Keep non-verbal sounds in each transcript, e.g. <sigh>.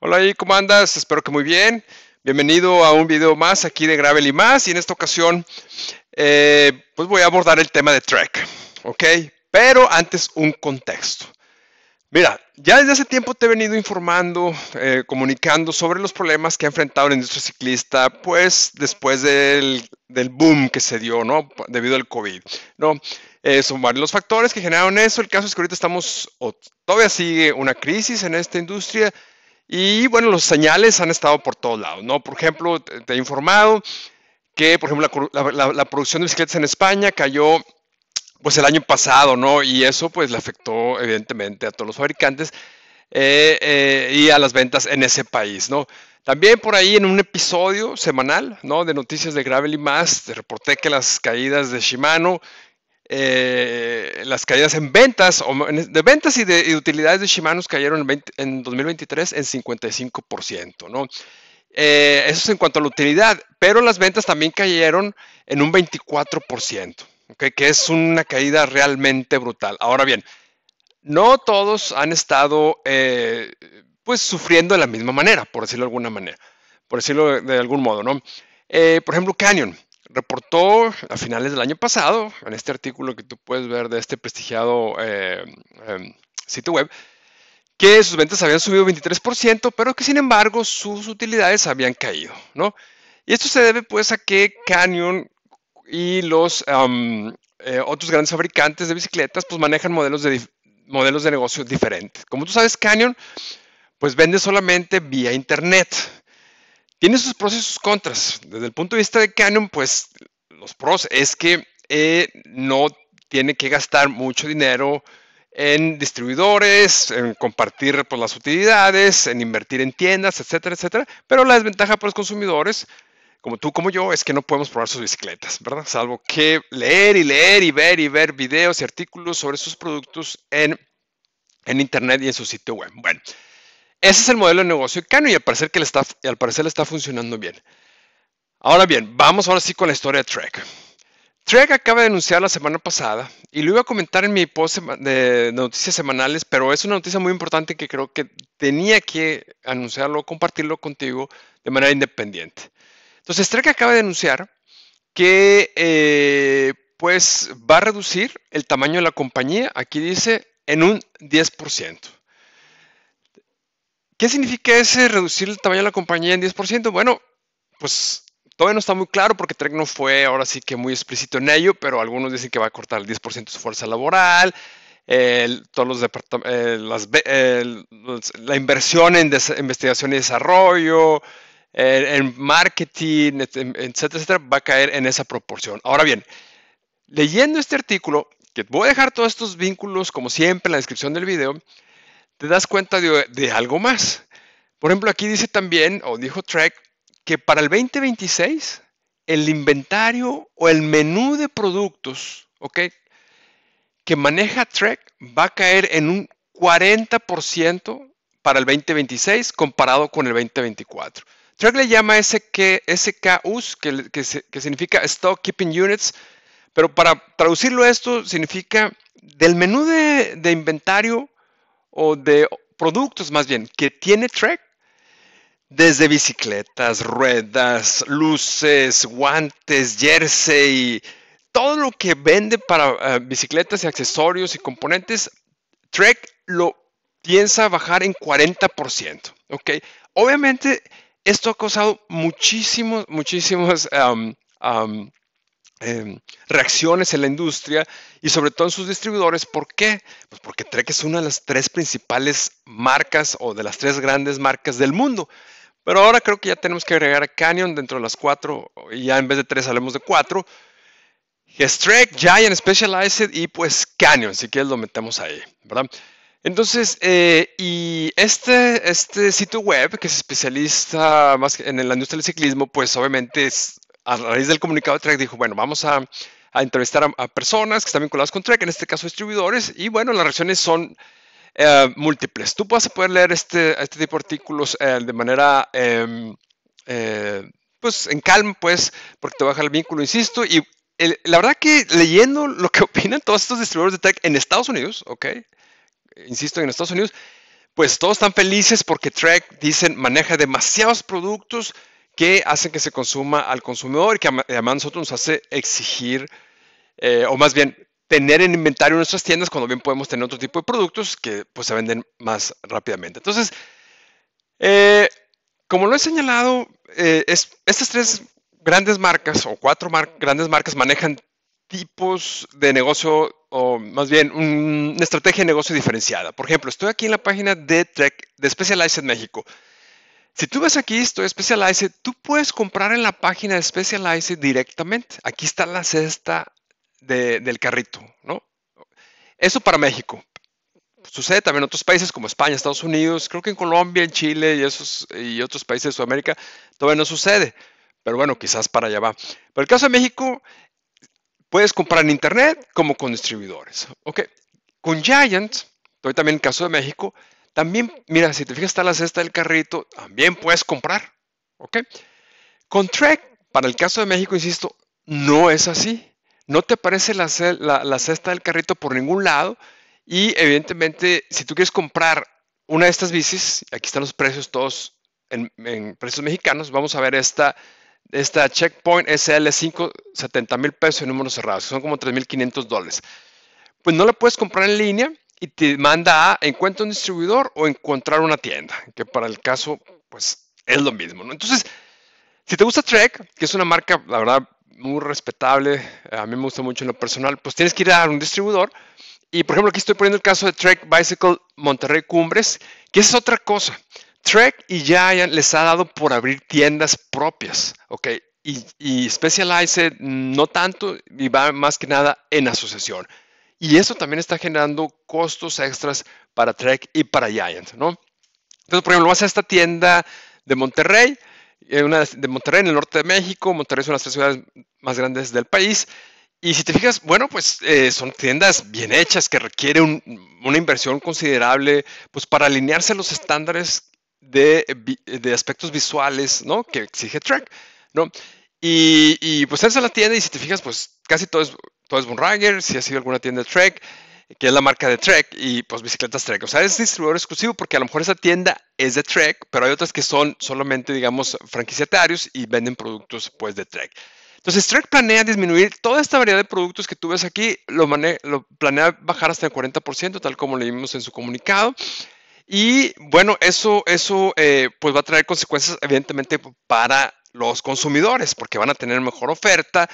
Hola ¿y ¿cómo andas? Espero que muy bien. Bienvenido a un video más aquí de Gravel y más. Y en esta ocasión, eh, pues voy a abordar el tema de Trek, ¿ok? Pero antes un contexto. Mira, ya desde hace tiempo te he venido informando, eh, comunicando sobre los problemas que ha enfrentado la industria ciclista, pues después del, del boom que se dio, ¿no? Debido al COVID, ¿no? Eh, son varios los factores que generaron eso. El caso es que ahorita estamos, o todavía sigue una crisis en esta industria y bueno, los señales han estado por todos lados, ¿no? Por ejemplo, te, he informado que, por ejemplo, la, producción de bicicletas en España cayó pues el año pasado, ¿no? Y eso pues le afectó evidentemente a todos los fabricantes eh, eh, y a las ventas en ese país, ¿no? También por ahí en un episodio semanal, ¿no? De noticias de Gravel y más, te reporté que las caídas de Shimano eh, las caídas en ventas, de ventas y de, utilidades de Shimano cayeron en, 2023 en 55%, ¿no? Eh, eso es en cuanto a la utilidad, pero las ventas también cayeron en un 24%, que es una caída realmente brutal. Ahora bien, no todos han estado eh, pues sufriendo de la misma manera, por decirlo de alguna manera, por decirlo de algún modo, ¿no? por ejemplo, Canyon reportó a finales del año pasado, en este artículo que tú puedes ver de este prestigiado eh, em, sitio web, que sus ventas habían subido 23%, pero que sin embargo sus utilidades habían caído, ¿no? Y esto se debe pues a que Canyon y los em, eh, otros grandes fabricantes de bicicletas pues manejan modelos de, modelos de negocio diferentes. Como tú sabes, Canyon pues vende solamente vía internet, tiene sus pros y sus contras. Desde el punto de vista de Canon, pues los pros es que eh, no tiene que gastar mucho dinero en distribuidores, en compartir por pues, las utilidades, en invertir en tiendas, etcétera, etcétera. Pero la desventaja para los consumidores, como tú, como yo, es que no podemos probar sus bicicletas, ¿verdad? Salvo que leer y leer y ver y ver videos y artículos sobre sus productos en, en Internet y en su sitio web. Bueno, ese es el modelo de negocio de Cano y al parecer, que le está, al parecer está funcionando bien. Ahora bien, vamos ahora sí con la historia de Trek. Trek acaba de anunciar la semana pasada y lo iba a comentar en mi post de noticias semanales, pero es una noticia muy importante que creo que tenía que anunciarlo, compartirlo contigo de manera independiente. Entonces, Trek acaba de anunciar que eh, pues va a reducir el tamaño de la compañía, aquí dice, en un 10%. ¿Qué significa ese reducir el tamaño de la compañía en 10%? Bueno, pues todavía no está muy claro porque Trek no fue ahora sí que muy explícito en ello, pero algunos dicen que va a cortar el 10% de su fuerza laboral, todos eh, eh, los la inversión en investigación y desarrollo, en marketing, etcétera, etcétera, va a caer en esa proporción. Ahora bien, leyendo este artículo, que voy a dejar todos estos vínculos como siempre en la descripción del video, te das cuenta de, algo más. Por ejemplo, aquí dice también, o dijo Trek, que para el 2026 el inventario o el menú de productos, ¿ok? Que maneja Trek va a caer en un 40% para el 2026 comparado con el 2024. Trek le llama SKUs, que, que, significa Stock Keeping Units, pero para traducirlo esto significa del menú de inventario o de productos más bien que tiene Trek, desde bicicletas, ruedas, luces, guantes, jersey, todo lo que vende para eh, bicicletas y accesorios y componentes, Trek lo piensa bajar en 40%. ¿ok? Obviamente, esto ha causado muchísimos, muchísimos Em, reacciones en la industria y sobre todo en sus distribuidores. ¿Por qué? Pues porque Trek es una de las tres principales marcas o de las tres grandes marcas del mundo. Pero ahora creo que ya tenemos que agregar a Canyon dentro de las cuatro y ya en vez de tres hablemos de cuatro. Es Trek, Giant, Specialized y pues Canyon, si quieres lo metemos ahí, ¿verdad? Entonces, eh, y este, este sitio web que se especialista más en la industria del ciclismo, pues obviamente es, a raíz del comunicado de Trek dijo, bueno, vamos a, entrevistar a, personas que están vinculadas con Trek, en este caso distribuidores, y bueno, las reacciones son eh, múltiples. Tú vas a poder leer este, este tipo de artículos eh, de manera... Em, eh, pues en calma, pues, porque te baja el vínculo, insisto, y la verdad que leyendo lo que <laughs> opinan todos estos distribuidores de Trek en Estados Unidos, ok, insisto, en Estados Unidos, pues todos están felices porque Trek, dicen, maneja demasiados productos que hacen que se consuma al consumidor y que además nosotros nos hace exigir, eh, o más bien tener en inventario nuestras tiendas cuando bien podemos tener otro tipo de productos que pues se venden más rápidamente. Entonces, eh, como lo he señalado, eh, estas tres grandes marcas o cuatro grandes marcas manejan tipos de negocio o más bien una estrategia de negocio diferenciada. Por ejemplo, estoy aquí en la página de Trek de Specialized México. Si tú ves aquí esto, Specialized, tú puedes comprar en la página de Specialized directamente. Aquí está la cesta del carrito, ¿no? Eso para México. Sucede también en otros países como España, Estados Unidos, creo que en Colombia, en Chile y, esos, y otros países de Sudamérica todavía no sucede. Pero bueno, quizás para allá va. Pero el caso de México, puedes comprar en Internet como con distribuidores. Ok. Con Giant, estoy también en el caso de México, también, mira, si te fijas, está la cesta del carrito, también puedes comprar. ¿Ok? Con Trek, para el caso de México, insisto, no es así. No te aparece la, cesta del carrito por ningún lado. Y evidentemente, si tú quieres comprar una de estas bicis, aquí están los precios todos en, precios mexicanos. Vamos a ver esta, esta Checkpoint SL5, 70 mil pesos en números cerrados, son como 3.500 dólares. Pues no la puedes comprar en línea, y te manda a encuentra un distribuidor o encontrar una tienda, que para el caso, pues es lo mismo. ¿no? Entonces, si te gusta Trek, que es una marca, la verdad, muy respetable, a mí me gusta mucho en lo personal, pues tienes que ir a un distribuidor. Y por ejemplo, aquí estoy poniendo el caso de Trek Bicycle Monterrey Cumbres, que es otra cosa. Trek y Giant les ha dado por abrir tiendas propias, ¿ok? Y, y Specialized no tanto, y va más que nada en asociación. Y eso también está generando costos extras para Trek y para Giant, ¿no? Entonces, por ejemplo, vas a esta tienda de Monterrey, eh, una de Monterrey, en el norte de México. Monterrey es una de las tres ciudades más grandes del país. Y si te fijas, bueno, pues eh, son tiendas bien hechas que requieren una inversión considerable, pues para alinearse a los estándares de, aspectos visuales, ¿no? Que exige Trek, ¿no? Y, pues esa a la tienda y si te fijas, pues casi todo es todo es Rider, si has ido a alguna tienda de Trek, que es la marca de Trek, y pues bicicletas Trek. O sea, es distribuidor exclusivo porque a lo mejor esa tienda es de Trek, pero hay otras que son solamente, digamos, franquiciatarios y venden productos, pues, de Trek. Entonces, Trek planea disminuir toda esta variedad de productos que tú ves aquí, lo, planea bajar hasta el 40%, tal como leímos en su comunicado. Y bueno, eso, eso eh, pues va a traer consecuencias evidentemente para los consumidores, porque van a tener mejor oferta,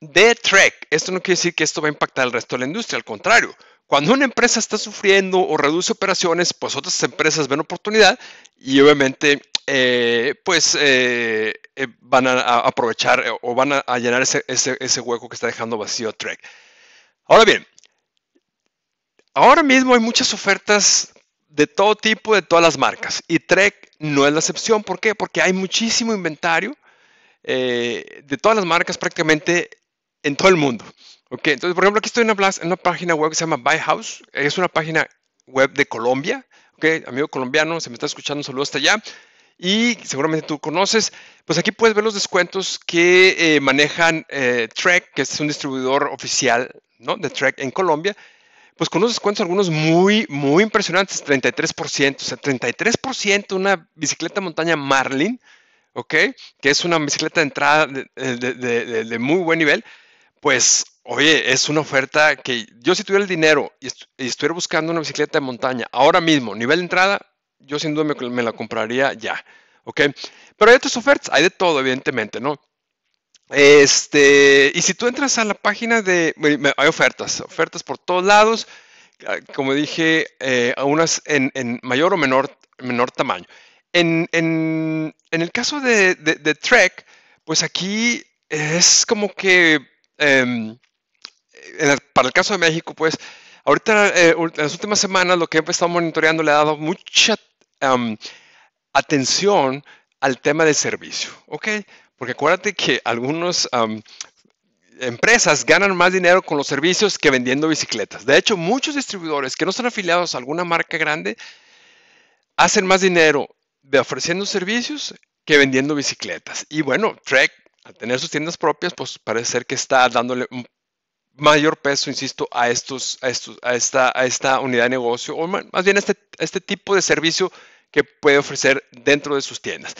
de Trek, esto no quiere decir que esto va a impactar al resto de la industria, al contrario. Cuando una empresa está sufriendo o reduce operaciones, pues otras empresas ven oportunidad y obviamente eh, pues eh, eh, van a, aprovechar o van a, llenar ese, ese hueco que está dejando vacío Trek. Ahora bien, ahora mismo hay muchas ofertas de todo tipo, de todas las marcas y Trek no es la excepción. ¿Por qué? Porque hay muchísimo inventario eh, de todas las marcas prácticamente en todo el mundo. Okay, entonces, por ejemplo, aquí estoy en una, página web que se llama Buy House. Es una página web de Colombia. Okay, amigo colombiano, se me está escuchando, un saludo hasta allá. Y seguramente tú conoces, pues aquí puedes ver los descuentos que eh, manejan eh, Trek, que es un distribuidor oficial ¿no? de Trek en Colombia, pues con unos descuentos algunos muy, muy impresionantes, 33%, o sea, 33% una bicicleta montaña Marlin, ¿ok? Que es una bicicleta de entrada eh, de, muy buen nivel, pues, oye, es una oferta que yo si tuviera el dinero y, estuviera buscando una bicicleta de montaña ahora mismo, nivel de entrada, yo sin duda me, la compraría ya, ¿ok? Pero hay otras ofertas, hay de todo, evidentemente, ¿no? Este, y si tú entras a la página de, hay ofertas, ofertas por todos lados, ah, como dije, eh, unas en, mayor o menor, menor tamaño en, en, el caso de, Trek, pues aquí es como que, em, para el caso de México, pues ahorita eh, en las últimas semanas lo que he estado monitoreando le ha dado mucha em, atención al tema del servicio, ¿ok? Porque acuérdate que algunas em, empresas ganan más dinero con los servicios que vendiendo bicicletas. De hecho, muchos distribuidores que no están afiliados a alguna marca grande hacen más dinero de ofreciendo servicios que vendiendo bicicletas. Y bueno, Trek, al tener sus tiendas propias, pues parece ser que está dándole mayor peso, insisto, a, estos, a, estos, a, esta, a esta unidad de negocio, o más bien a este, este tipo de servicio que puede ofrecer dentro de sus tiendas.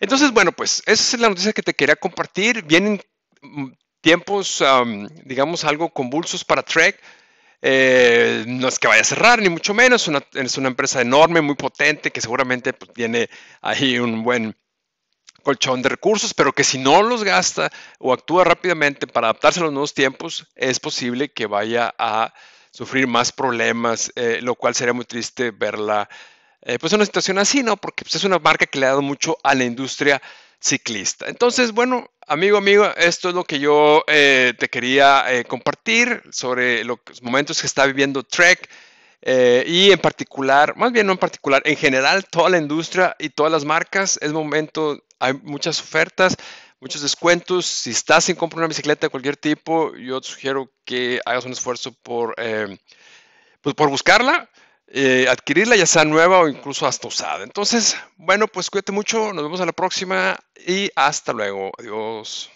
Entonces, bueno, pues esa es la noticia que te quería compartir. Vienen mm, tiempos, digamos, algo convulsos para Trek. Eh, no es que vaya a cerrar, ni mucho menos. es una empresa enorme, muy potente, que seguramente pues, tiene ahí un buen colchón de recursos, pero que si no los gasta o actúa rápidamente para adaptarse a los nuevos tiempos, es posible que vaya a sufrir más problemas, eh, lo cual sería muy triste verla eh, pues una situación así, ¿no? Porque pues, es una marca que le ha dado mucho a la industria ciclista. Entonces, bueno, Amigo, amigo, esto es lo que yo eh, te quería eh, compartir sobre los momentos que está viviendo Trek eh, y en particular, más bien no en particular, en general toda la industria y todas las marcas. Es momento, hay muchas ofertas, muchos descuentos. Si estás sin comprar una bicicleta de cualquier tipo, yo te sugiero que hagas un esfuerzo por, pues por buscarla eh, adquirirla, ya sea nueva o incluso hasta usada. Entonces, bueno, pues cuídate mucho, nos vemos a la próxima y hasta luego. Adiós.